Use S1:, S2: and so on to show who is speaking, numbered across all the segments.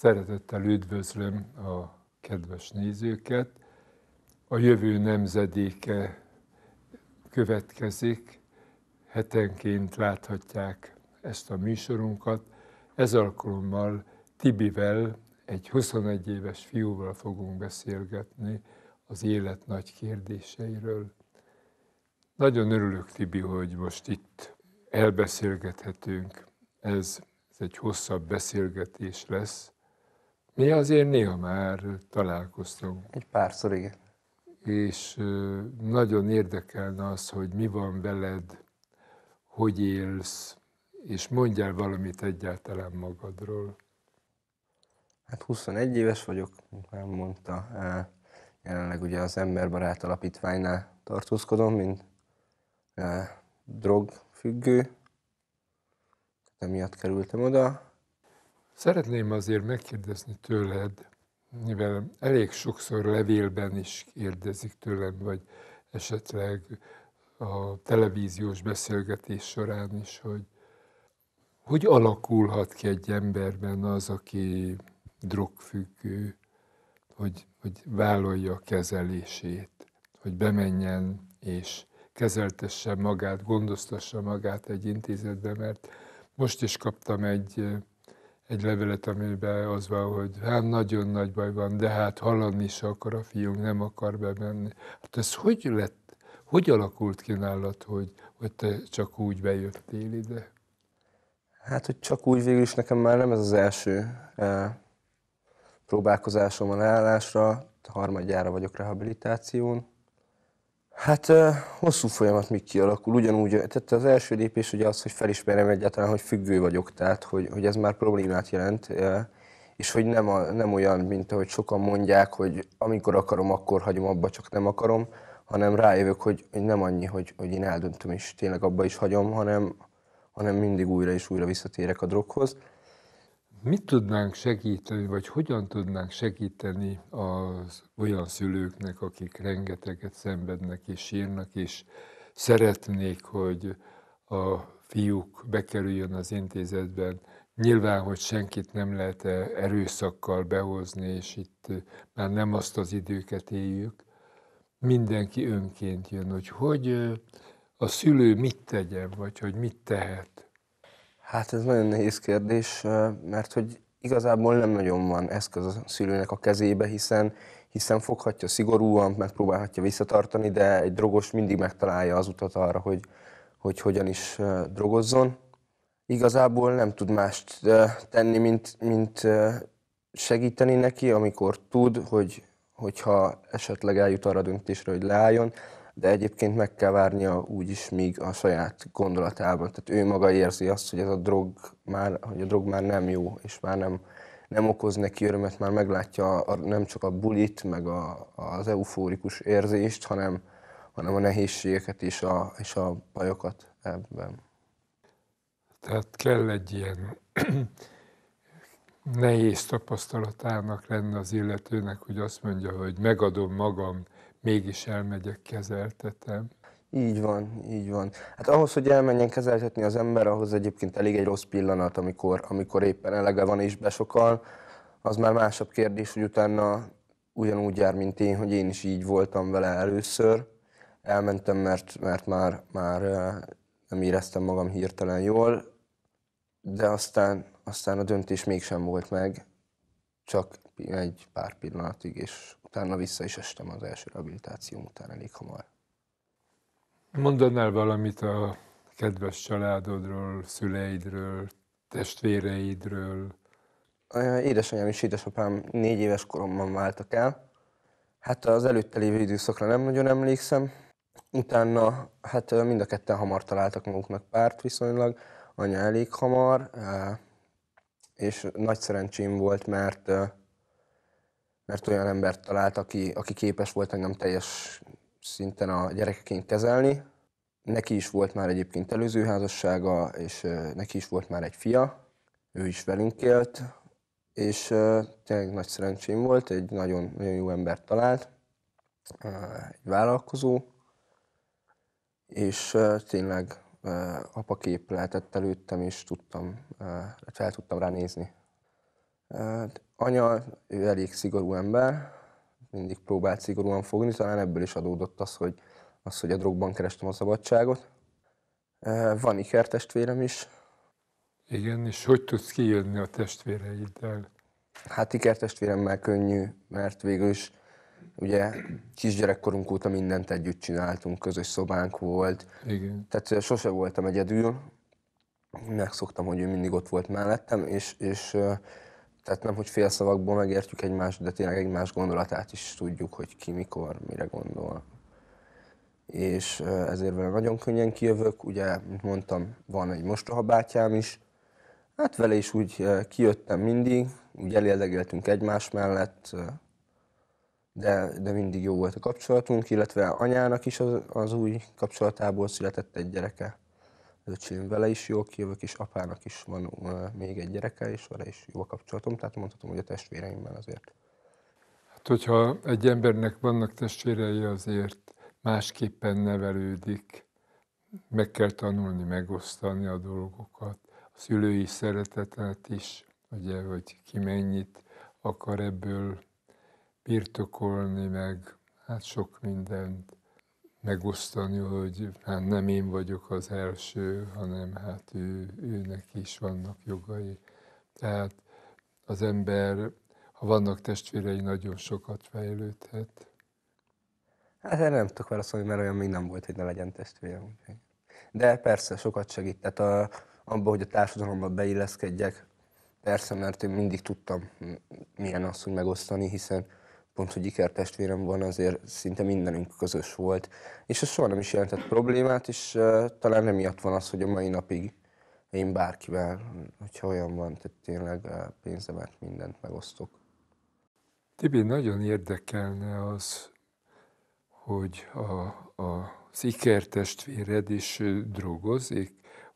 S1: Szeretettel üdvözlöm a kedves nézőket. A jövő nemzedéke következik. Hetenként láthatják ezt a műsorunkat. Ez alkalommal Tibivel, egy 21 éves fiúval fogunk beszélgetni az élet nagy kérdéseiről. Nagyon örülök, Tibi, hogy most itt elbeszélgethetünk. Ez, ez egy hosszabb beszélgetés lesz, mi azért néha már találkoztunk. Egy párszor, igen. És nagyon érdekelne az, hogy mi van veled, hogy élsz, és mondjál valamit egyáltalán magadról. Hát 21 éves vagyok, már mondta. E, jelenleg
S2: ugye az Emberbarát Alapítványnál tartózkodom, mint e, drogfüggő. Emiatt kerültem oda,
S1: Szeretném azért megkérdezni tőled, mivel elég sokszor levélben is kérdezik tőlem, vagy esetleg a televíziós beszélgetés során is, hogy hogy alakulhat ki egy emberben az, aki drogfüggő, hogy, hogy vállalja a kezelését, hogy bemenjen és kezeltesse magát, gondoztassa magát egy intézetbe, mert most is kaptam egy egy levelet, amiben az van, hogy hát nagyon nagy baj van, de hát haladni is akar a fiunk, nem akar bemenni. Hát ez hogy lett, hogy alakult ki nálad, hogy, hogy te csak úgy bejöttél ide?
S2: Hát, hogy csak úgy végül is nekem már nem ez az első eh, próbálkozásom a leállásra, harmadjára vagyok rehabilitáción, Hát hosszú folyamat még kialakul. Ugyanúgy, tehát az első lépés ugye az, hogy felismerem egyáltalán, hogy függő vagyok, tehát hogy, hogy ez már problémát jelent, és hogy nem, a, nem olyan, mint ahogy sokan mondják, hogy amikor akarom, akkor hagyom abba, csak nem akarom, hanem rájövök, hogy, hogy nem annyi, hogy, hogy én eldöntöm és tényleg abba is hagyom, hanem, hanem mindig újra és újra visszatérek a droghoz.
S1: Mit tudnánk segíteni, vagy hogyan tudnánk segíteni az olyan szülőknek, akik rengeteget szenvednek és sírnak, és szeretnék, hogy a fiúk bekerüljön az intézetben. Nyilván, hogy senkit nem lehet e erőszakkal behozni, és itt e, már nem azt az időket éljük. Mindenki önként jön, hogy hogy e, a szülő mit tegyen, vagy hogy mit tehet. Hát ez nagyon nehéz kérdés, mert hogy
S2: igazából nem nagyon van eszköz a szülőnek a kezébe, hiszen hiszen foghatja szigorúan, megpróbálhatja visszatartani, de egy drogos mindig megtalálja az utat arra, hogy, hogy hogyan is drogozzon. Igazából nem tud mást tenni, mint, mint segíteni neki, amikor tud, hogy, hogyha esetleg eljut arra a döntésre, hogy leálljon, de egyébként meg kell várnia úgyis, míg a saját gondolatában. Tehát ő maga érzi azt, hogy ez a drog már, hogy a drog már nem jó, és már nem, nem okoz neki örömet, már meglátja a, nem csak a bulit, meg a, az eufórikus érzést, hanem, hanem a nehézségeket és a, és a bajokat ebben.
S1: Tehát kell egy ilyen nehéz tapasztalatának lenne az illetőnek, hogy azt mondja, hogy megadom magam mégis elmegyek, kezeltetem. Így van, így van.
S2: Hát ahhoz, hogy elmenjen kezeltetni az ember, ahhoz egyébként elég egy rossz pillanat, amikor, amikor éppen elege van és besokal. Az már másabb kérdés, hogy utána ugyanúgy jár, mint én, hogy én is így voltam vele először. Elmentem, mert, mert már, már nem éreztem magam hirtelen jól, de aztán, aztán a döntés mégsem volt meg, csak egy pár pillanatig, és utána vissza is estem az első rehabilitációm után elég hamar.
S1: Mondanál valamit a kedves családodról, szüleidről, testvéreidről?
S2: Édesanyám és édesapám négy éves koromban váltak el. Hát az előtte lévő időszakra nem nagyon emlékszem. Utána hát mind a ketten hamar találtak maguknak párt viszonylag, anya elég hamar, és nagy szerencsém volt, mert mert olyan embert talált, aki, aki képes volt engem teljes szinten a gyerekeként kezelni. Neki is volt már egyébként előző házassága, és neki is volt már egy fia, ő is velünk élt, és tényleg nagy szerencsém volt, egy nagyon, nagyon jó embert talált, egy vállalkozó, és tényleg apakép lehetett előttem, és tudtam, fel tudtam ránézni. Anya, ő elég szigorú ember, mindig próbált szigorúan fogni, talán ebből is adódott az, hogy, az, hogy a drogban kerestem a szabadságot. E, van ikertestvérem is.
S1: Igen, és hogy tudsz kijönni a testvéreiddel? Hát
S2: ikertestvéremmel könnyű, mert végül is ugye kisgyerekkorunk óta mindent együtt csináltunk, közös szobánk volt. Igen. Tehát sose voltam egyedül, megszoktam, hogy ő mindig ott volt mellettem, és, és tehát nem, hogy félszavakból megértjük egymást, de tényleg egymás gondolatát is tudjuk, hogy ki mikor, mire gondol. És ezért vele nagyon könnyen kijövök, ugye, mint mondtam, van egy mostoha bátyám is, hát vele is úgy kijöttem mindig, úgy elélegeltünk egymás mellett, de, de mindig jó volt a kapcsolatunk, illetve anyának is az, az új kapcsolatából született egy gyereke öcsém vele is jól kijövök, és apának is van még egy gyereke, és vele is jó a kapcsolatom, tehát mondhatom, hogy a testvéreimmel azért.
S1: Hát, hogyha egy embernek vannak testvérei, azért másképpen nevelődik, meg kell tanulni megosztani a dolgokat, a szülői szeretetet is, ugye, hogy ki mennyit akar ebből birtokolni, meg hát sok mindent megosztani, hogy hát nem én vagyok az első, hanem hát ő, őnek is vannak jogai. Tehát az ember, ha vannak testvérei, nagyon sokat fejlődhet. Hát erre nem tudok válaszolni, mert olyan még nem volt, hogy ne legyen testvérem. De persze,
S2: sokat segít. Tehát a, abban, hogy a társadalomban beilleszkedjek, persze, mert én mindig tudtam, milyen az, hogy megosztani, hiszen pont, hogy ikertestvérem van, azért szinte mindenünk közös volt. És ez soha nem is jelentett problémát, és uh, talán emiatt van az, hogy a mai napig én bárkivel, hogyha olyan van, tehát tényleg uh, pénzemet, mindent megosztok.
S1: Tibi, nagyon érdekelne az, hogy a, a, az ikertestvéred is drogozik,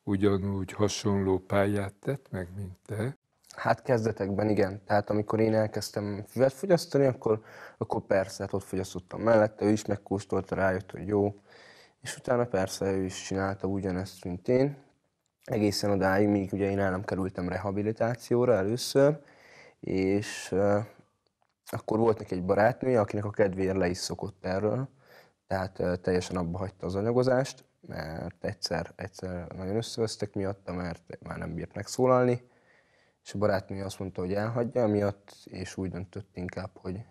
S1: ugyanúgy hasonló pályát tett meg, mint te, Hát kezdetekben
S2: igen. Tehát amikor én elkezdtem füvet fogyasztani, akkor, akkor persze, hát ott fogyasztottam mellette, ő is megkóstolta, rájött, hogy jó. És utána persze ő is csinálta ugyanezt, mint én. Egészen odáig, míg ugye én nem kerültem rehabilitációra először, és uh, akkor volt neki egy barátnője, akinek a kedvéért le is szokott erről, tehát uh, teljesen abba hagyta az anyagozást, mert egyszer, egyszer nagyon összevesztek miatta, mert már nem bírt megszólalni, és a barátnő azt mondta, hogy elhagyja miatt, és úgy döntött inkább, hogy,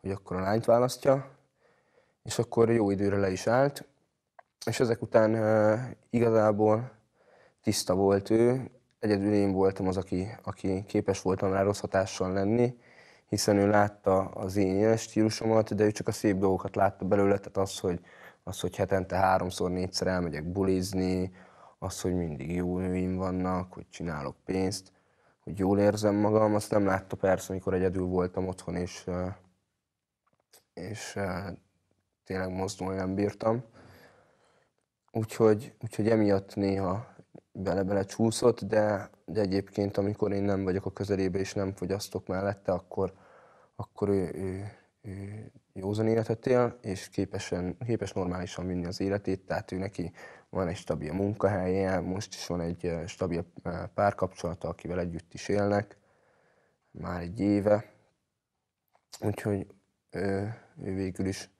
S2: hogy akkor a lányt választja, és akkor jó időre le is állt, és ezek után uh, igazából tiszta volt ő, egyedül én voltam az, aki, aki képes voltam rá rossz hatással lenni, hiszen ő látta az én stílusomat, de ő csak a szép dolgokat látta belőle, tehát az, hogy, az, hogy hetente háromszor, négyszer elmegyek bulizni, az, hogy mindig jó nőim vannak, hogy csinálok pénzt, hogy jól érzem magam, azt nem látta persze, amikor egyedül voltam otthon, és, és tényleg mozdulni nem bírtam. Úgyhogy, úgyhogy emiatt néha bele-bele csúszott, de, de egyébként amikor én nem vagyok a közelébe és nem fogyasztok mellette, akkor, akkor ő, ő, ő józan életet él, és képesen, képes normálisan vinni az életét, tehát ő neki van egy stabil munkahelye, most is van egy eh, stabil eh, párkapcsolata, akivel együtt is élnek, már egy éve. Úgyhogy ő, eh, ő végül is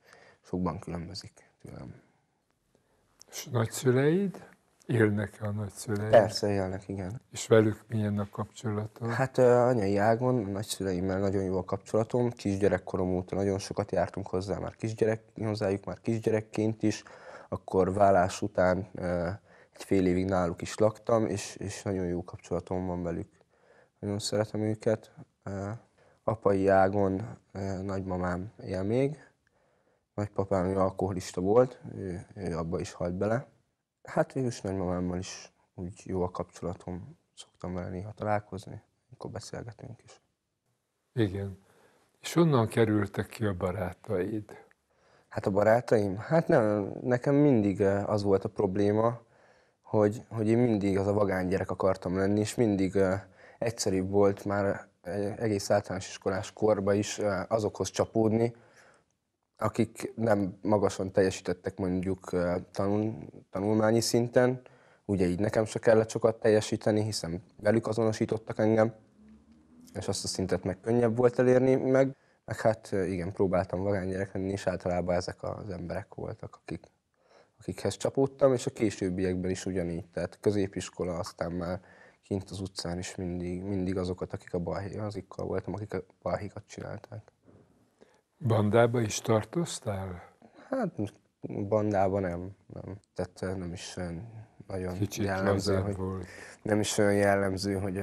S1: sokban különbözik tőlem. És nagyszüleid? Élnek-e a nagyszüleid? Persze élnek, igen. És velük milyen a kapcsolatod? Hát anyai
S2: ágon, a nagyszüleimmel nagyon jó a kapcsolatom. Kisgyerekkorom óta nagyon sokat jártunk hozzá, már kisgyerek, hozzájuk már kisgyerekként is akkor vállás után egy fél évig náluk is laktam, és, és nagyon jó kapcsolatom van velük. Nagyon szeretem őket. Apai ágon nagymamám él még, nagypapám ő alkoholista volt, ő, ő abba is halt bele. Hát is nagymamámmal is úgy jó a kapcsolatom, szoktam vele néha találkozni, amikor beszélgetünk
S1: is. Igen. És onnan kerültek ki a barátaid?
S2: Hát a barátaim? Hát nem, nekem mindig eh, az volt a probléma, hogy, hogy én mindig az a vagány gyerek akartam lenni, és mindig eh, egyszerűbb volt már egész általános iskolás korba is eh, azokhoz csapódni, akik nem magasan teljesítettek mondjuk tanul, tanulmányi szinten, ugye így nekem se kellett sokat teljesíteni, hiszen velük azonosítottak engem, és azt a szintet meg könnyebb volt elérni, meg meg hát igen, próbáltam gyerek lenni, és általában ezek az emberek voltak, akik, akikhez csapódtam, és a későbbiekben is ugyanígy, tehát középiskola, aztán már kint az utcán is mindig, mindig azokat, akik a balhé, azikkal voltam, akik a balhékat csinálták.
S1: Bandába is tartoztál?
S2: Hát bandába nem, nem. Tehát nem is olyan nagyon Kicsit jellemző, hogy, volt. nem is olyan jellemző, hogy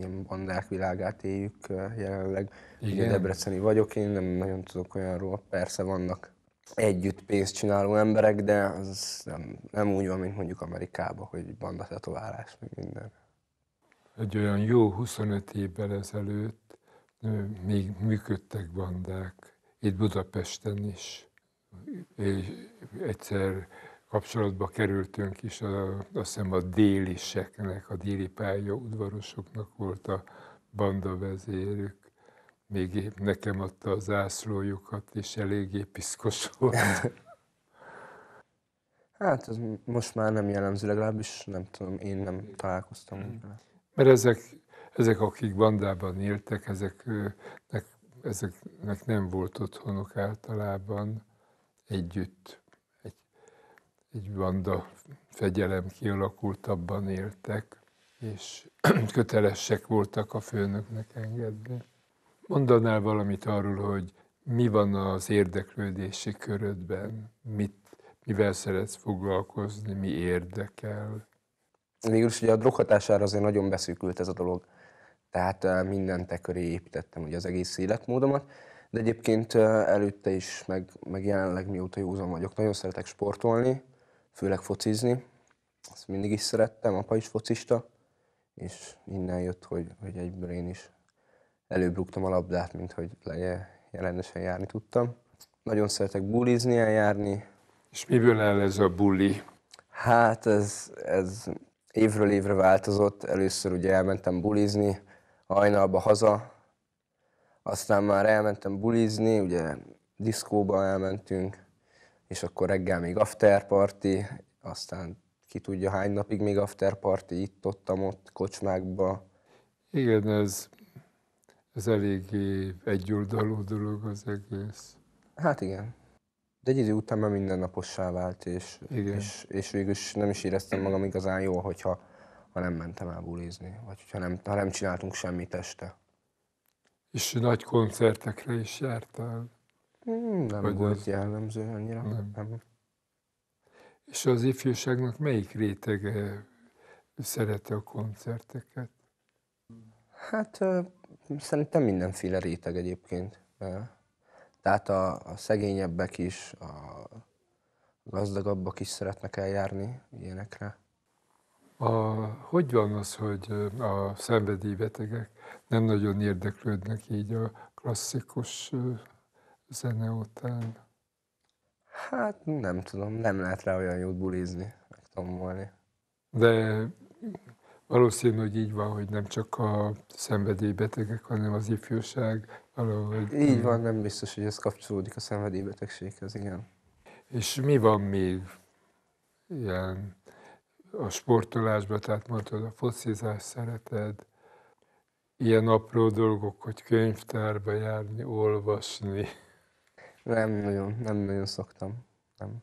S2: ilyen bandák világát éljük jelenleg. Igen. Ugye Debreceni vagyok, én nem nagyon tudok olyanról, persze vannak együtt pénzt csináló emberek, de az nem, nem úgy van, mint mondjuk Amerikában, hogy banda tetoválás, meg minden.
S1: Egy olyan jó 25 évvel ezelőtt még működtek bandák, itt Budapesten is. És egyszer kapcsolatba kerültünk is, a, azt hiszem a déliseknek, a déli pálya udvarosoknak volt a banda vezérük, még nekem adta az zászlójukat, és eléggé piszkos volt. hát ez most
S2: már nem jellemző, legalábbis nem tudom, én nem találkoztam vele.
S1: Mert ezek, ezek, akik bandában éltek, ezeknek, ezeknek nem volt otthonuk általában együtt egy banda fegyelem abban éltek, és kötelesek voltak a főnöknek engedni. Mondanál valamit arról, hogy mi van az érdeklődési körödben, mit, mivel szeretsz foglalkozni, mi érdekel?
S2: Végülis ugye a droghatására azért nagyon beszűkült ez a dolog. Tehát eh, minden te köré építettem ugye az egész életmódomat, de egyébként eh, előtte is, meg, meg jelenleg mióta józan vagyok, nagyon szeretek sportolni, főleg focizni. Azt mindig is szerettem, apa is focista, és innen jött, hogy, hogy egyből én is előbb rúgtam a labdát, mint hogy legyen, rendesen járni tudtam. Nagyon szeretek bulizni, eljárni.
S1: És miből áll ez a buli? Hát ez, ez
S2: évről évre változott. Először ugye elmentem bulizni, hajnalba haza, aztán már elmentem bulizni, ugye diszkóba elmentünk, és akkor reggel még after party, aztán ki tudja hány napig még after party, itt ott, ott, kocsmákba.
S1: Igen, ez, ez eléggé egyoldalú dolog az egész. Hát igen.
S2: De egy idő után már mindennapossá vált, és, igen. és, és végül is nem is éreztem magam igazán jól, hogyha ha nem mentem el bulizni, vagy ha nem, ha nem csináltunk semmit este.
S1: És nagy koncertekre is jártál? Hmm, nem hogy volt az... jellemző annyira. Nem. nem. És az ifjúságnak melyik rétege szereti a koncerteket?
S2: Hát szerintem mindenféle réteg egyébként. Tehát a, a szegényebbek is, a gazdagabbak is szeretnek eljárni ilyenekre.
S1: A, hogy van az, hogy a szenvedélybetegek nem nagyon érdeklődnek így a klasszikus zene után?
S2: Hát nem tudom, nem lehet rá olyan jót bulizni, meg tombolni.
S1: De valószínű, hogy így van, hogy nem csak a szenvedélybetegek, hanem az ifjúság valahogy... Így van,
S2: nem biztos, hogy ez kapcsolódik a szenvedélybetegséghez,
S1: igen. És mi van még ilyen a sportolásban, tehát mondtad, a focizást szereted, ilyen apró dolgok, hogy könyvtárba járni, olvasni. Nem nagyon, nem
S2: nagyon szoktam. Nem,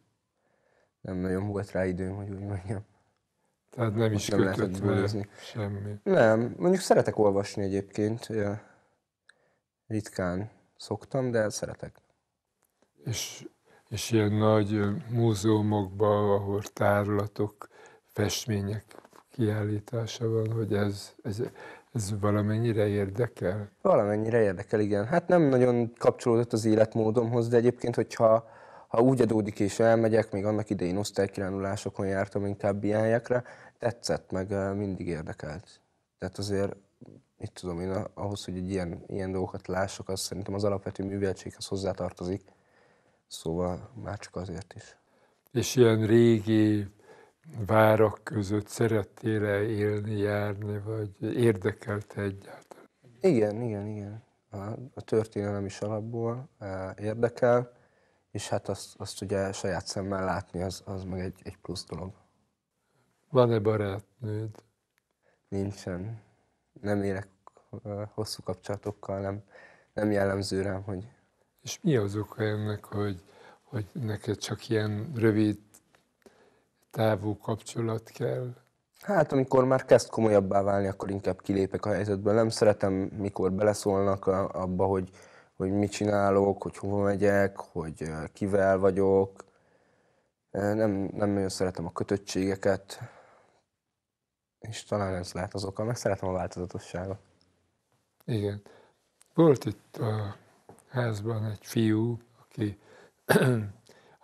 S2: nem nagyon volt rá időm, hogy úgy mondjam. Tehát nem is nem lehetett bőlözni. Semmi. Nem, mondjuk szeretek olvasni egyébként. Ritkán szoktam, de szeretek.
S1: És, és ilyen nagy múzeumokban, ahol tárlatok, festmények kiállítása van, hogy ez, ez ez valamennyire érdekel?
S2: Valamennyire érdekel, igen. Hát nem nagyon kapcsolódott az életmódomhoz, de egyébként, hogyha ha úgy adódik és elmegyek, még annak idején osztálykirándulásokon jártam inkább ilyenekre, tetszett, meg eh, mindig érdekelt. Tehát azért, mit tudom én, ahhoz, hogy egy ilyen, ilyen dolgokat lássak, az szerintem az alapvető műveltséghez hozzátartozik. Szóval már csak azért is.
S1: És ilyen régi várak között szerettél-e élni, járni, vagy érdekelte egyáltalán?
S2: Igen, igen, igen. A, a történelem is alapból e, érdekel, és hát azt, azt ugye saját szemmel látni, az, az meg egy, egy plusz dolog.
S1: Van-e barátnőd?
S2: Nincsen. Nem élek e, hosszú kapcsolatokkal, nem, nem jellemző rám, hogy...
S1: És mi az oka ennek, hogy, hogy neked csak ilyen rövid távú kapcsolat kell?
S2: Hát, amikor már kezd komolyabbá válni, akkor inkább kilépek a helyzetből. Nem szeretem, mikor beleszólnak abba, hogy, hogy mit csinálok, hogy hova megyek, hogy kivel vagyok. Nem, nem nagyon szeretem a kötöttségeket, és talán ez lehet az oka, meg szeretem a változatosságot.
S1: Igen. Volt itt a házban egy fiú, aki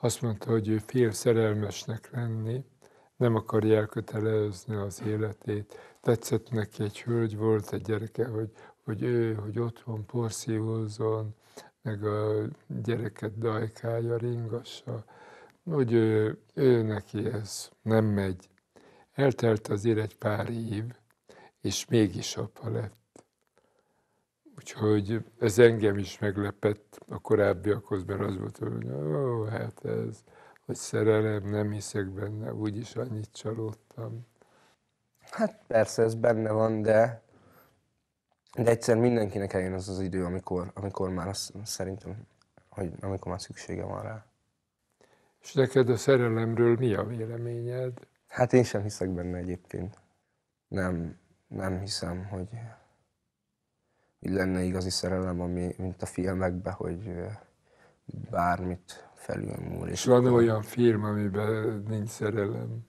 S1: azt mondta, hogy ő fél szerelmesnek lenni, nem akarja elkötelezni az életét. Tetszett neki egy hölgy, volt egy gyereke, hogy, hogy ő, hogy otthon porszívózzon, meg a gyereket dajkája, ringassa, hogy ő, ő neki ez nem megy. Eltelt azért egy pár év, és mégis apa lett. Úgyhogy ez engem is meglepett a korábbiakhoz, mert az volt, hogy ó, hát ez, hogy szerelem, nem hiszek benne, úgyis annyit csalódtam. Hát persze, ez benne van, de, de egyszer mindenkinek
S2: eljön az az idő, amikor, amikor már azt szerintem, hogy amikor már szüksége van rá.
S1: És neked a szerelemről mi a véleményed?
S2: Hát én sem hiszek benne egyébként. Nem, nem hiszem, hogy így lenne igazi szerelem, ami, mint a filmekben, hogy bármit
S1: felülmúl. És van akkor... olyan film, amiben nincs szerelem?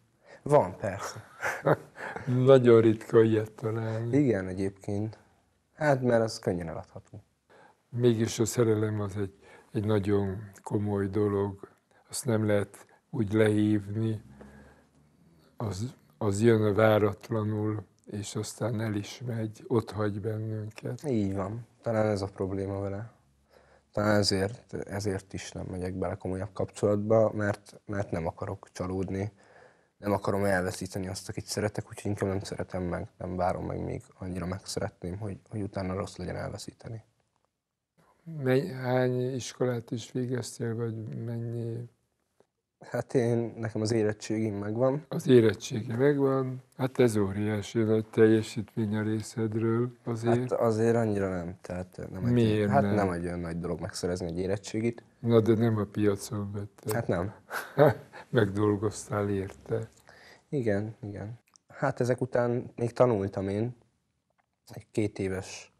S1: Van, persze. Nagyon ritka ilyet talán. Igen, egyébként.
S2: Hát, mert az könnyen eladható.
S1: Mégis a szerelem az egy, egy nagyon komoly dolog. Azt nem lehet úgy lehívni. Az, az jön a váratlanul és aztán el is megy, ott hagy bennünket. Így van.
S2: Talán ez a probléma vele. Talán ezért, ezért is nem megyek bele komolyabb kapcsolatba, mert, mert nem akarok csalódni, nem akarom elveszíteni azt, akit szeretek, úgyhogy inkább nem szeretem meg, nem várom meg még annyira meg szeretném, hogy, hogy utána rossz legyen elveszíteni.
S1: Mennyi, hány iskolát is végeztél, vagy mennyi Hát én, nekem
S2: az érettségim megvan.
S1: Az érettségi megvan. Hát ez óriási nagy teljesítmény a részedről azért. Hát azért annyira nem.
S2: Tehát nem Miért egy, hát nem? nem egy olyan nagy dolog megszerezni egy érettségit.
S1: Na de nem a piacon vette. Hát nem. Megdolgoztál érte. Igen, igen.
S2: Hát ezek után még tanultam én. Egy két éves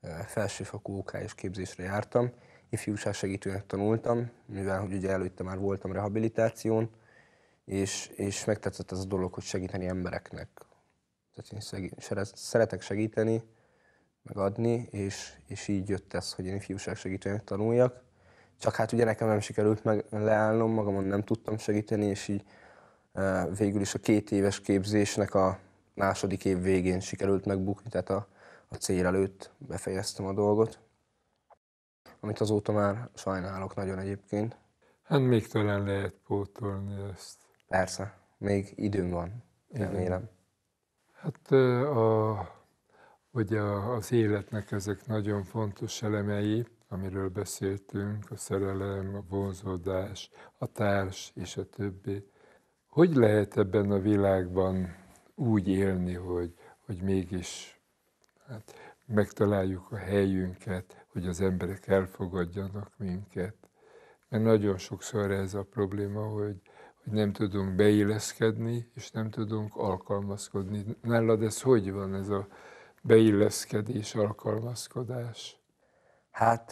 S2: eh, felsőfokú OK és képzésre jártam ifjúság segítőnek tanultam, mivel hogy ugye előtte már voltam rehabilitáción, és, és megtetszett az a dolog, hogy segíteni embereknek. Tehát én szeretek segíteni, megadni, és, és így jött ez, hogy én ifjúság segítőnek tanuljak. Csak hát ugye nekem nem sikerült meg leállnom, magamon nem tudtam segíteni, és így e, végül is a két éves képzésnek a második év végén sikerült megbukni, tehát a, a cél előtt befejeztem a dolgot amit azóta már sajnálok nagyon egyébként.
S1: Hát még talán lehet pótolni ezt. Persze,
S2: még időm van, remélem.
S1: Hát a, ugye az életnek ezek nagyon fontos elemei, amiről beszéltünk, a szerelem, a vonzódás, a társ és a többi. Hogy lehet ebben a világban úgy élni, hogy, hogy mégis hát, megtaláljuk a helyünket, hogy az emberek elfogadjanak minket. Mert nagyon sokszor ez a probléma, hogy, hogy nem tudunk beilleszkedni, és nem tudunk alkalmazkodni. Nálad ez hogy van, ez a beilleszkedés, alkalmazkodás? Hát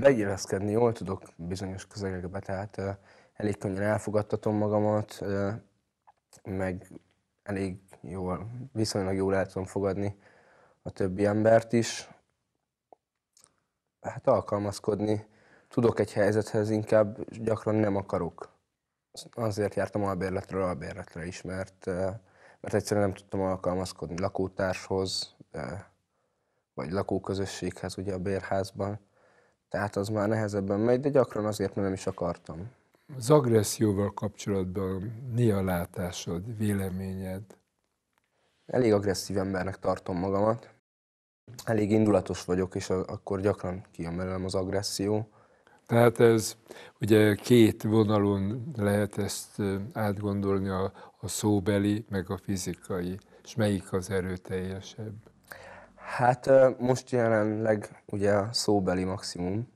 S1: beilleszkedni jól tudok bizonyos közegekbe,
S2: tehát elég könnyen elfogadtatom magamat, meg elég jól, viszonylag jól el tudom fogadni a többi embert is. Hát alkalmazkodni tudok egy helyzethez, inkább gyakran nem akarok. Azért jártam albérletről albérletre is, mert, eh, mert egyszerűen nem tudtam alkalmazkodni lakótárshoz, eh, vagy lakóközösséghez, ugye a bérházban. Tehát az már nehezebben megy, de gyakran azért, mert nem is akartam.
S1: Az agresszióval kapcsolatban mi a látásod, véleményed? Elég agresszív embernek tartom magamat elég indulatos
S2: vagyok, és akkor gyakran kijön belőlem az agresszió.
S1: Tehát ez ugye két vonalon lehet ezt átgondolni, a, a szóbeli, meg a fizikai. És melyik az erőteljesebb?
S2: Hát most jelenleg ugye a szóbeli maximum,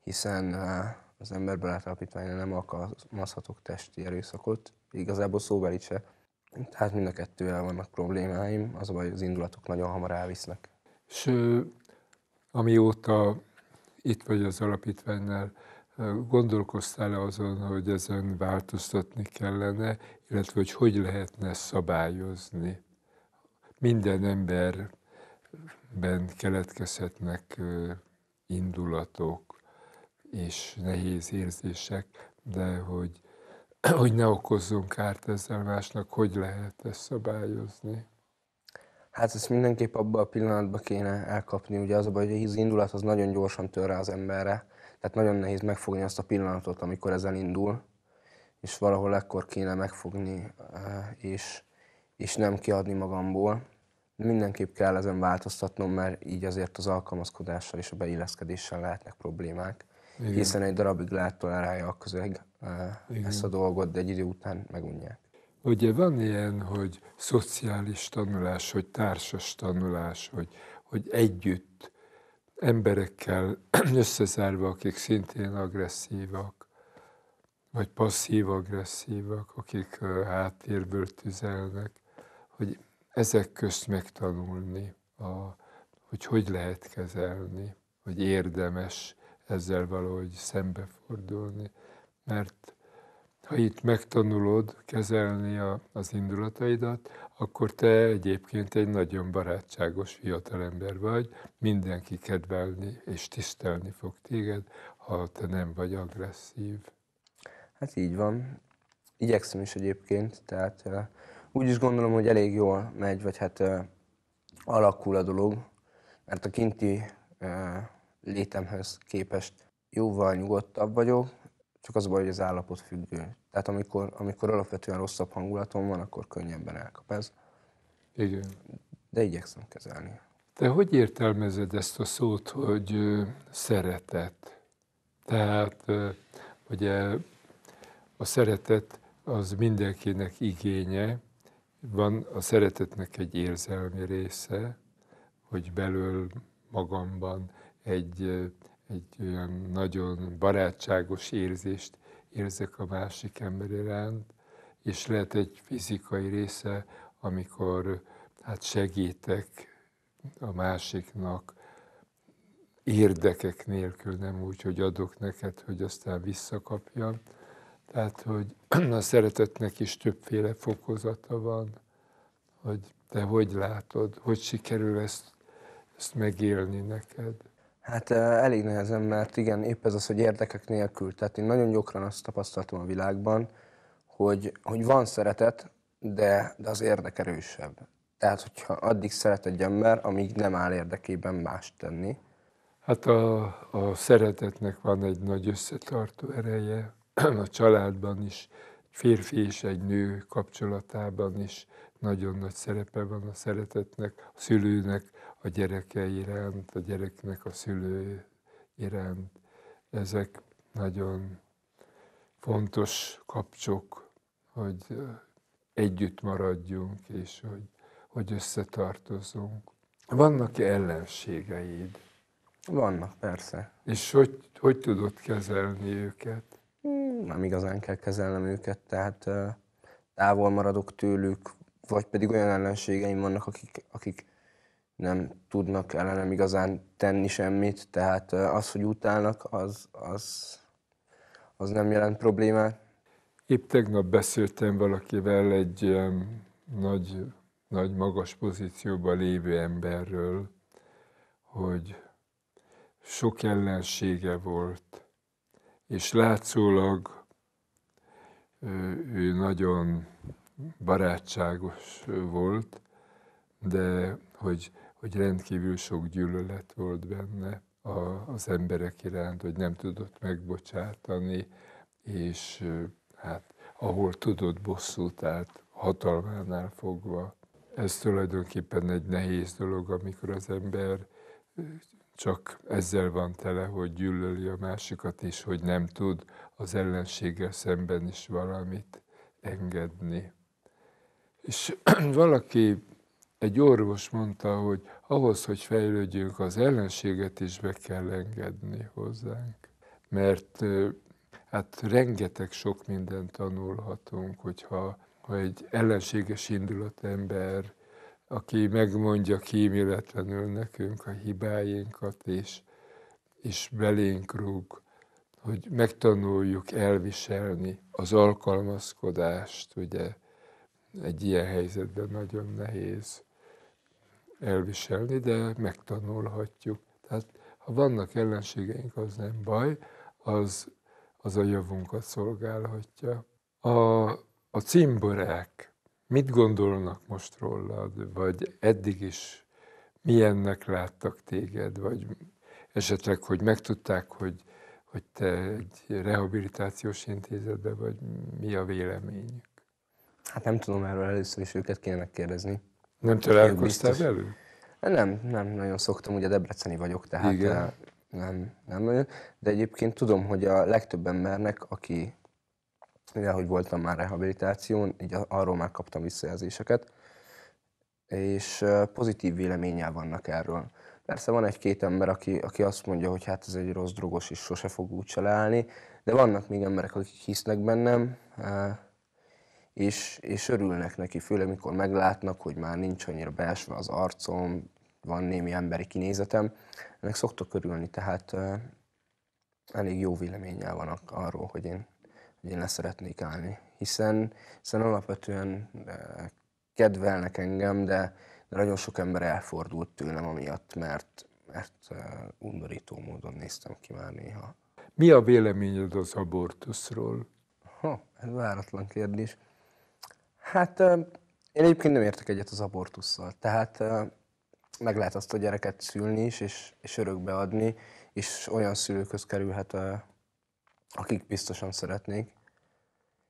S2: hiszen az ember átalapítványra nem alkalmazhatok testi erőszakot, igazából szóbeli se, tehát mind a kettővel vannak problémáim, az vagy baj, az indulatok nagyon hamar elvisznek.
S1: És amióta itt vagy az alapítványnál, gondolkoztál-e azon, hogy ezen változtatni kellene, illetve hogy hogy lehetne szabályozni? Minden emberben keletkezhetnek indulatok és nehéz érzések, de hogy hogy ne okozzunk kárt ezzel másnak, hogy lehet ezt szabályozni? Hát ezt mindenképp abban a pillanatban kéne elkapni,
S2: ugye az a baj, hogy az indulat az nagyon gyorsan tör rá az emberre, tehát nagyon nehéz megfogni azt a pillanatot, amikor ez elindul, és valahol ekkor kéne megfogni, eh, és, és nem kiadni magamból. De Mindenképp kell ezen változtatnom, mert így azért az alkalmazkodással és a beilleszkedéssel lehetnek problémák, Igen. hiszen egy darabig lehet tolerálja a közeg, igen. ezt a dolgot, de egy idő után megunják.
S1: Ugye van ilyen, hogy szociális tanulás, hogy társas tanulás, hogy, hogy együtt emberekkel összezárva, akik szintén agresszívak, vagy passzív-agresszívak, akik háttérből tüzelnek, hogy ezek közt megtanulni, a, hogy hogy lehet kezelni, hogy érdemes ezzel valahogy szembefordulni mert ha itt megtanulod kezelni a az indulataidat, akkor te egyébként egy nagyon barátságos fiatalember vagy, mindenki kedvelni és tisztelni fog téged, ha te nem vagy agresszív.
S2: Hát így van. Igyekszem is egyébként, tehát uh, úgy is gondolom, hogy elég jól megy, vagy hát uh, alakul a dolog, mert a kinti uh, létemhez képest jóval nyugodtabb vagyok, csak az baj, hogy az állapot függő. Tehát amikor, amikor alapvetően rosszabb hangulatom van, akkor könnyebben elkap ez. Igen. De igyekszem kezelni.
S1: Te hogy értelmezed ezt a szót, hogy szeretet? Tehát ugye a szeretet az mindenkinek igénye, van a szeretetnek egy érzelmi része, hogy belül magamban egy egy olyan nagyon barátságos érzést érzek a másik ember iránt, és lehet egy fizikai része, amikor hát segítek a másiknak érdekek nélkül, nem úgy, hogy adok neked, hogy aztán visszakapjam. Tehát, hogy a szeretetnek is többféle fokozata van, hogy te hogy látod, hogy sikerül ezt, ezt megélni neked. Hát
S2: elég nehezen, mert igen, épp ez az, hogy érdekek nélkül. Tehát én nagyon gyakran azt tapasztaltam a világban, hogy, hogy van szeretet, de, de az érdek erősebb. Tehát, hogyha addig szeret egy ember, amíg nem áll érdekében mást tenni.
S1: Hát a, a szeretetnek van egy nagy összetartó ereje, a családban is, egy férfi és egy nő kapcsolatában is nagyon nagy szerepe van a szeretetnek, a szülőnek, a gyereke iránt, a gyereknek a szülő iránt. Ezek nagyon fontos kapcsok, hogy együtt maradjunk, és hogy, hogy összetartozunk. Vannak-e ellenségeid? Vannak, persze. És hogy, hogy tudod kezelni őket?
S2: Hmm, nem igazán kell kezelnem őket, tehát távol maradok tőlük, vagy pedig olyan ellenségeim vannak, akik, akik nem tudnak ellenem igazán tenni semmit, tehát az, hogy utálnak, az, az, az
S1: nem jelent problémát. Épp tegnap beszéltem valakivel egy nagy, nagy magas pozícióban lévő emberről, hogy sok ellensége volt, és látszólag ő nagyon barátságos volt, de hogy hogy rendkívül sok gyűlölet volt benne a, az emberek iránt, hogy nem tudott megbocsátani, és hát ahol tudott bosszút állt hatalmánál fogva. Ez tulajdonképpen egy nehéz dolog, amikor az ember csak ezzel van tele, hogy gyűlöli a másikat, és hogy nem tud az ellenséggel szemben is valamit engedni. És valaki egy orvos mondta, hogy ahhoz, hogy fejlődjünk, az ellenséget is be kell engedni hozzánk. Mert hát rengeteg sok mindent tanulhatunk, hogyha ha egy ellenséges indulat ember, aki megmondja kíméletlenül nekünk a hibáinkat, és, és belénk rúg, hogy megtanuljuk elviselni az alkalmazkodást, ugye egy ilyen helyzetben nagyon nehéz elviselni, de megtanulhatjuk. Tehát ha vannak ellenségeink, az nem baj, az, az a javunkat szolgálhatja. A, a cimborák mit gondolnak most rólad, vagy eddig is milyennek láttak téged, vagy esetleg, hogy megtudták, hogy, hogy te egy rehabilitációs intézetben vagy, mi a véleményük? Hát nem tudom erről, először is
S2: őket kéne megkérdezni. Nem találkoztál velük? Nem, nem nagyon szoktam, ugye debreceni vagyok, tehát Igen. Eh, nem, nem nagyon. De egyébként tudom, hogy a legtöbb embernek, aki, mivel hogy voltam már rehabilitáción, így arról már kaptam visszajelzéseket, és eh, pozitív véleménnyel vannak erről. Persze van egy-két ember, aki, aki azt mondja, hogy hát ez egy rossz drogos, és sose fog úgy de vannak még emberek, akik hisznek bennem, eh, és, és örülnek neki, főleg mikor meglátnak, hogy már nincs annyira beesve az arcom, van némi emberi kinézetem, ennek szoktak örülni, tehát uh, elég jó véleménnyel vannak arról, hogy én, hogy én leszeretnék állni. Hiszen, hiszen alapvetően uh, kedvelnek engem, de, de nagyon sok ember elfordult tőlem amiatt, mert, mert uh, undorító módon néztem ki már néha.
S1: Mi a véleményed az abortuszról? Ha,
S2: ez váratlan kérdés. Hát én egyébként nem értek egyet az abortusszal. Tehát meg lehet azt a gyereket szülni is, és, és örökbe adni, és olyan szülőköz kerülhet, akik biztosan szeretnék,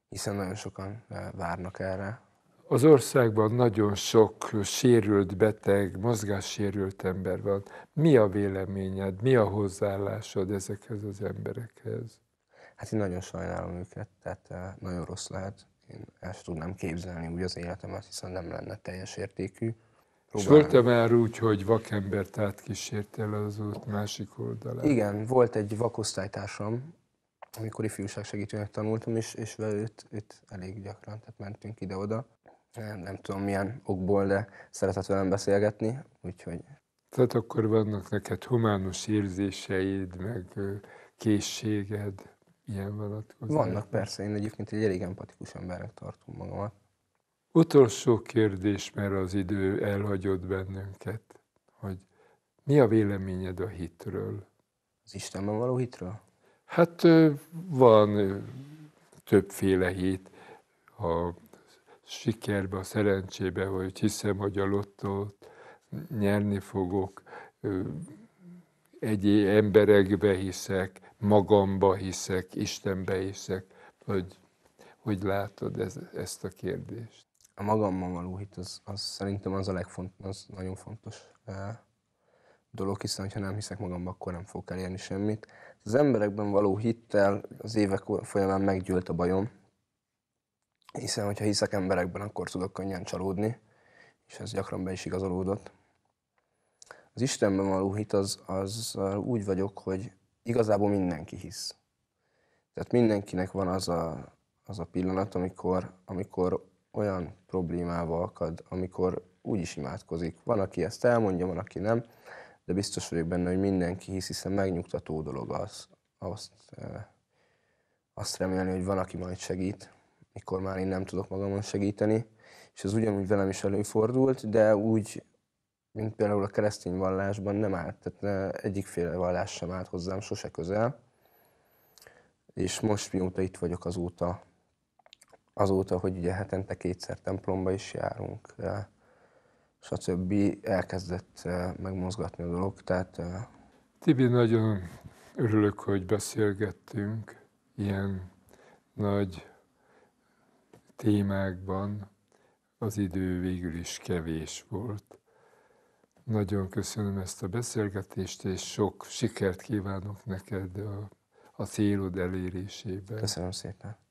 S2: hiszen nagyon sokan várnak erre. Az
S1: országban nagyon sok sérült beteg, mozgássérült ember van. Mi a véleményed, mi a hozzáállásod ezekhez az emberekhez? Hát én nagyon
S2: sajnálom őket, tehát nagyon rossz lehet én ezt tudnám képzelni úgy az életemet, hiszen nem lenne teljes értékű. Próbálom. És volt -e
S1: már úgy, hogy vakembert el az út másik oldalán? Igen,
S2: volt egy vakosztálytársam, amikor ifjúság segítőnek tanultam, és, és vele őt, őt elég gyakran, tehát mentünk ide-oda. Nem, nem tudom milyen okból, de szeretett velem beszélgetni, úgyhogy...
S1: Tehát akkor vannak neked humánus érzéseid, meg készséged? ilyen vonatkozás?
S2: Vannak persze, én egyébként egy elég empatikus embernek tartom magamat.
S1: Utolsó kérdés, mert az idő elhagyott bennünket, hogy mi a véleményed a hitről?
S2: Az Istenben való hitről?
S1: Hát van többféle hit. A sikerbe, a szerencsébe, hogy hiszem, hogy a lottót nyerni fogok, egy emberekbe hiszek, magamba hiszek, Istenbe hiszek, hogy hogy látod ez, ezt a kérdést? A magamba való
S2: hit, az, az szerintem az a legfont, az nagyon fontos eh, dolog, hiszen ha nem hiszek magamban, akkor nem fogok elérni semmit. Az emberekben való hittel az évek folyamán meggyűlt a bajom, hiszen hogyha hiszek emberekben, akkor tudok könnyen csalódni, és ez gyakran be is igazolódott. Az Istenben való hit az, az eh, úgy vagyok, hogy igazából mindenki hisz. Tehát mindenkinek van az a, az a pillanat, amikor, amikor olyan problémába akad, amikor úgy is imádkozik. Van, aki ezt elmondja, van, aki nem, de biztos vagyok benne, hogy mindenki hisz, hiszen megnyugtató dolog az. Azt, eh, azt remélni, hogy van, aki majd segít, mikor már én nem tudok magamon segíteni. És ez ugyanúgy velem is előfordult, de úgy, mint például a keresztény vallásban nem állt, tehát eh, egyikféle vallás sem állt hozzám, sose közel. És most mióta itt vagyok azóta, azóta, hogy ugye hetente kétszer templomba is járunk, eh, és a többi elkezdett eh, megmozgatni a dolog, tehát...
S1: Tibi, nagyon örülök, hogy beszélgettünk ilyen nagy témákban. Az idő végül is kevés volt nagyon köszönöm ezt a beszélgetést, és sok sikert kívánok neked a, a célod elérésében. Köszönöm szépen.